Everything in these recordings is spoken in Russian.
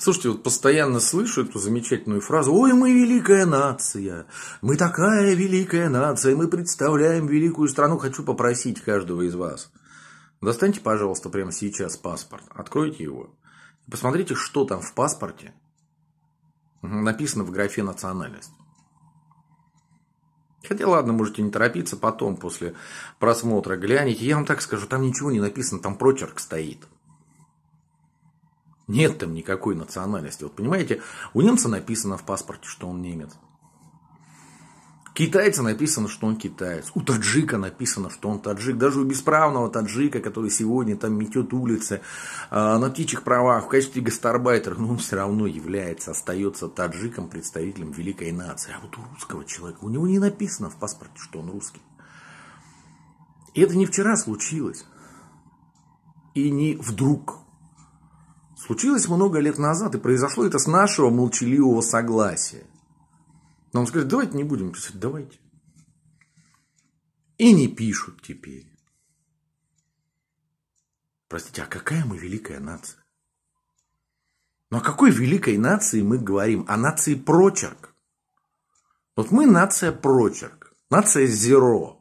Слушайте, вот постоянно слышу эту замечательную фразу «Ой, мы великая нация, мы такая великая нация, мы представляем великую страну». Хочу попросить каждого из вас, достаньте, пожалуйста, прямо сейчас паспорт, откройте его, посмотрите, что там в паспорте написано в графе «национальность». Хотя ладно, можете не торопиться, потом после просмотра гляните. Я вам так скажу, там ничего не написано, там прочерк стоит. Нет там никакой национальности. Вот понимаете, у немца написано в паспорте, что он немец. Китайца написано, что он китаец. У таджика написано, что он таджик. Даже у бесправного таджика, который сегодня там метет улицы э, на птичьих правах в качестве гастарбайтера, но ну, он все равно является, остается таджиком, представителем великой нации. А вот у русского человека, у него не написано в паспорте, что он русский. И это не вчера случилось. И не вдруг Случилось много лет назад, и произошло это с нашего молчаливого согласия. Нам он давайте не будем писать, давайте. И не пишут теперь. Простите, а какая мы великая нация? Но ну, о какой великой нации мы говорим? О нации прочерк. Вот мы нация прочерк, нация зеро,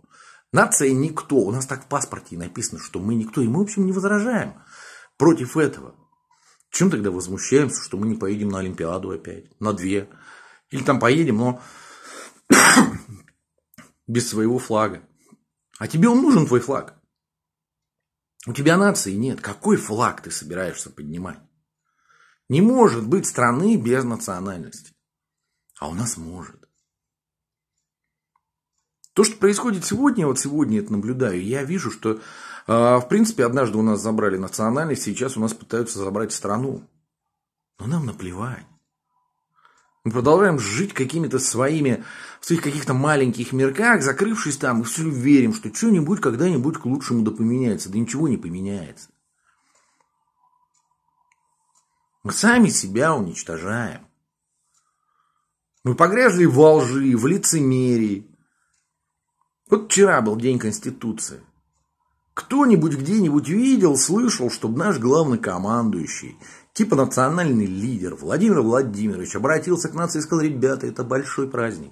нация никто. У нас так в паспорте написано, что мы никто. И мы, в общем, не возражаем против этого. Чем тогда возмущаемся, что мы не поедем на Олимпиаду опять, на две? Или там поедем, но без своего флага. А тебе он нужен, твой флаг. У тебя нации нет. Какой флаг ты собираешься поднимать? Не может быть страны без национальности. А у нас может. То, что происходит сегодня, вот сегодня это наблюдаю, я вижу, что а, в принципе, однажды у нас забрали национальность, сейчас у нас пытаются забрать страну. Но нам наплевать. Мы продолжаем жить какими-то своими, в своих каких-то маленьких мирках, закрывшись там, и все верим, что что-нибудь когда-нибудь к лучшему да поменяется. Да ничего не поменяется. Мы сами себя уничтожаем. Мы погрязли во лжи, в лицемерии. Вот вчера был День Конституции. Кто-нибудь где-нибудь видел, слышал, чтобы наш главный командующий, типа национальный лидер Владимир Владимирович, обратился к нации и сказал, ребята, это большой праздник.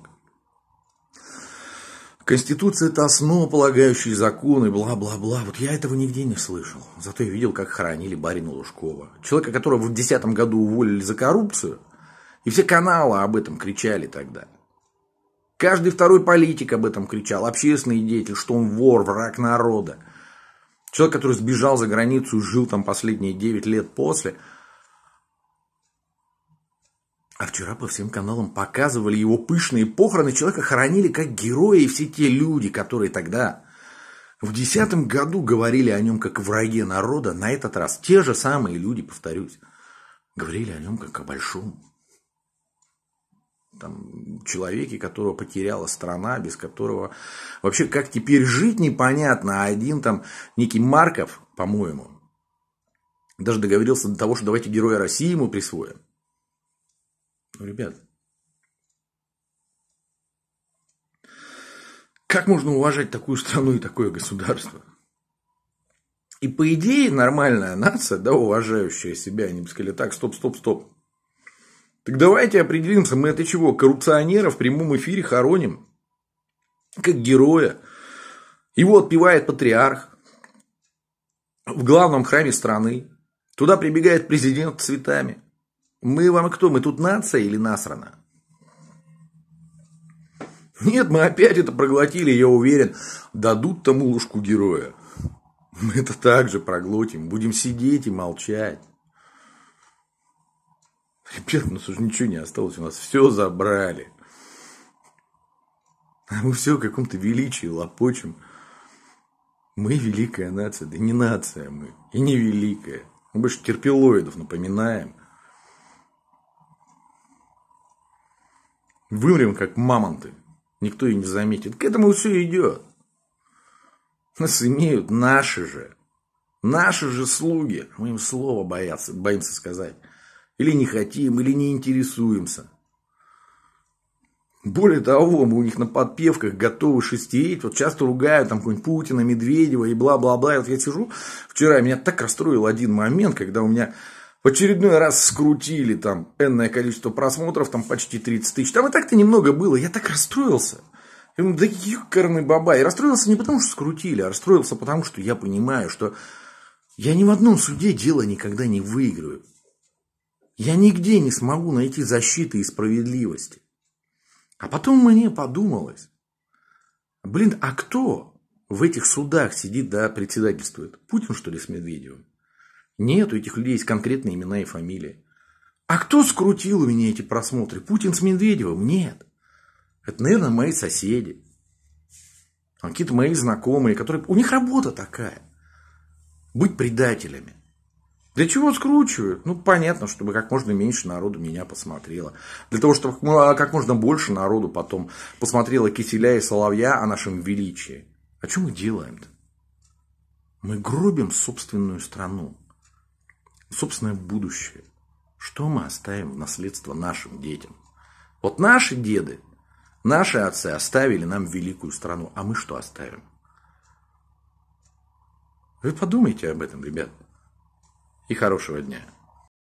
Конституция – это основополагающие законы, бла-бла-бла. Вот я этого нигде не слышал. Зато я видел, как хоронили барина Лужкова. Человека, которого в 2010 году уволили за коррупцию. И все каналы об этом кричали тогда. Каждый второй политик об этом кричал. Общественный деятель, что он вор, враг народа. Человек, который сбежал за границу жил там последние 9 лет после. А вчера по всем каналам показывали его пышные похороны. Человека хоронили как героя и все те люди, которые тогда в десятом году говорили о нем как враге народа. На этот раз те же самые люди, повторюсь, говорили о нем как о большом там, человеке, которого потеряла страна, без которого вообще как теперь жить непонятно, а один там некий Марков, по-моему, даже договорился до того, что давайте Героя России ему присвоим. Ну, ребят, как можно уважать такую страну и такое государство? И по идее нормальная нация, да, уважающая себя, они бы сказали, так, стоп, стоп, стоп, так давайте определимся, мы это чего, коррупционера в прямом эфире хороним, как героя. Его отпевает патриарх в главном храме страны. Туда прибегает президент с цветами. Мы вам кто? Мы тут нация или насрана? Нет, мы опять это проглотили, я уверен. Дадут тому ложку героя. Мы это также проглотим. Будем сидеть и молчать. Ребят, у нас уже ничего не осталось, у нас все забрали. А мы все в каком-то величии лопочем. Мы великая нация, да не нация мы, и не великая. Мы больше терпилоидов напоминаем. Вымрем, как мамонты. Никто и не заметит. К этому все идет. Нас имеют наши же. Наши же слуги. Мы им слово боятся, боимся сказать. Или не хотим, или не интересуемся. Более того, мы у них на подпевках готовы шестерить, вот часто ругают там какой-нибудь Путина, Медведева и бла-бла-бла. вот я сижу, вчера меня так расстроил один момент, когда у меня в очередной раз скрутили там энное количество просмотров, там почти 30 тысяч. Там и так-то немного было, я так расстроился. Я думаю, да ёкарный баба. И расстроился не потому, что скрутили, а расстроился потому, что я понимаю, что я ни в одном суде дело никогда не выиграю. Я нигде не смогу найти защиты и справедливости. А потом мне подумалось, блин, а кто в этих судах сидит да председательствует? Путин, что ли, с Медведевым? Нет, у этих людей есть конкретные имена и фамилии. А кто скрутил у меня эти просмотры? Путин с Медведевым? Нет. Это, наверное, мои соседи. Какие-то мои знакомые, которые... У них работа такая. Быть предателями. Для чего скручивают? Ну, понятно, чтобы как можно меньше народу меня посмотрело. Для того, чтобы а, как можно больше народу потом посмотрело Киселя и Соловья о нашем величии. А что мы делаем-то? Мы гробим собственную страну, собственное будущее. Что мы оставим в наследство нашим детям? Вот наши деды, наши отцы оставили нам великую страну, а мы что оставим? Вы подумайте об этом, ребята и хорошего дня.